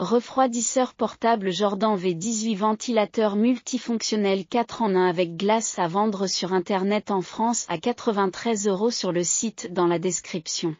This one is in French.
refroidisseur portable Jordan V18 ventilateur multifonctionnel 4 en 1 avec glace à vendre sur internet en France à 93 euros sur le site dans la description.